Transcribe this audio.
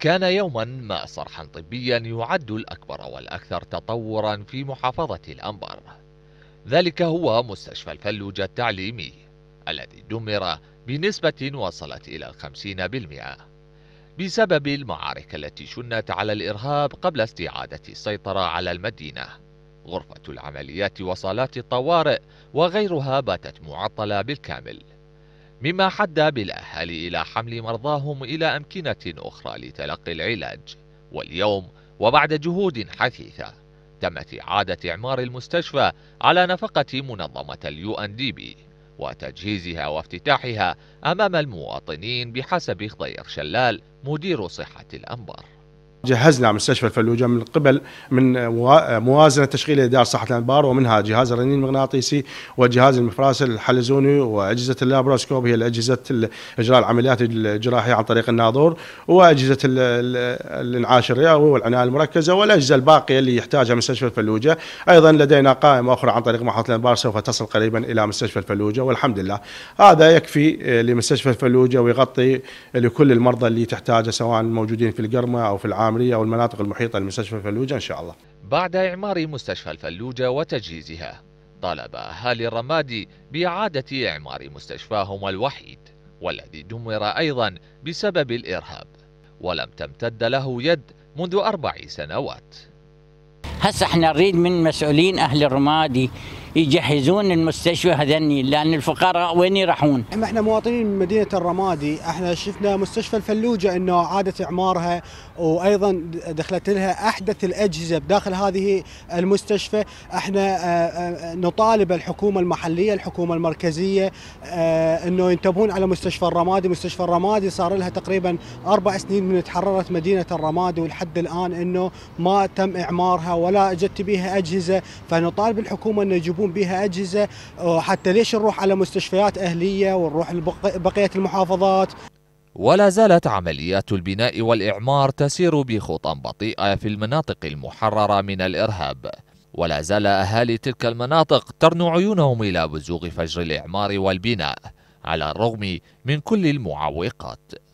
كان يوما ما صرحا طبيا يعد الأكبر والأكثر تطورا في محافظة الأنبار ذلك هو مستشفى الفلوج التعليمي الذي دمر بنسبة وصلت إلى الخمسين بالمئة بسبب المعارك التي شنت على الإرهاب قبل استعادة السيطرة على المدينة غرفة العمليات وصالات الطوارئ وغيرها باتت معطلة بالكامل مما حد بالأهالي إلى حمل مرضاهم إلى أمكنة أخرى لتلقي العلاج واليوم وبعد جهود حثيثة تمت إعادة إعمار المستشفى على نفقة منظمة اليو أن دي بي وتجهيزها وافتتاحها أمام المواطنين بحسب خضير شلال مدير صحة الأنبار جهزنا مستشفى الفلوجة من قبل من موازنة تشغيلية دار صحة الأنبار ومنها جهاز الرنين المغناطيسي وجهاز المفراس الحلزوني وأجهزة اللابروسكوب هي اجهزه إجراء العمليات الجراحية عن طريق الناظور وأجهزة الإنعاش الرئوي والعناية المركزة والأجهزة الباقية اللي يحتاجها مستشفى الفلوجة أيضا لدينا قائمة أخرى عن طريق محطة الأنبار سوف تصل قريبا إلى مستشفى الفلوجة والحمد لله هذا يكفي آه، لمستشفى الفلوجة ويغطي لكل المرضى اللي تحتاجه سواء موجودين في القرمة أو في العام العملية والمناطق المحيطة لمستشفى الفلوجة إن شاء الله بعد إعمار مستشفى الفلوجة وتجهيزها طلب أهالي الرمادي بإعادة إعمار مستشفاهم الوحيد والذي دمر أيضا بسبب الإرهاب ولم تمتد له يد منذ أربع سنوات هسه احنا نريد من مسؤولين أهل الرمادي يجهزون المستشفى هذني لان الفقراء وين يروحون؟ احنا مواطنين من مدينه الرمادي، احنا شفنا مستشفى الفلوجه انه عادت اعمارها وايضا دخلت لها احدث الاجهزه بداخل هذه المستشفى، احنا آه، آه، نطالب الحكومه المحليه، الحكومه المركزيه آه، انه ينتبهون على مستشفى الرمادي، مستشفى الرمادي صار لها تقريبا اربع سنين من تحررت مدينه الرمادي ولحد الان انه ما تم اعمارها ولا اجت بها اجهزه، فنطالب الحكومه انه يجيبون يجيبون بها أجهزة آه، حتى ليش نروح على مستشفيات أهلية ونروح بقية المحافظات ولا زالت عمليات البناء والإعمار تسير بخطى بطيئة في المناطق المحررة من الإرهاب ولا زال أهالي تلك المناطق ترنو عيونهم إلى بزوغ فجر الإعمار والبناء على الرغم من كل المعوقات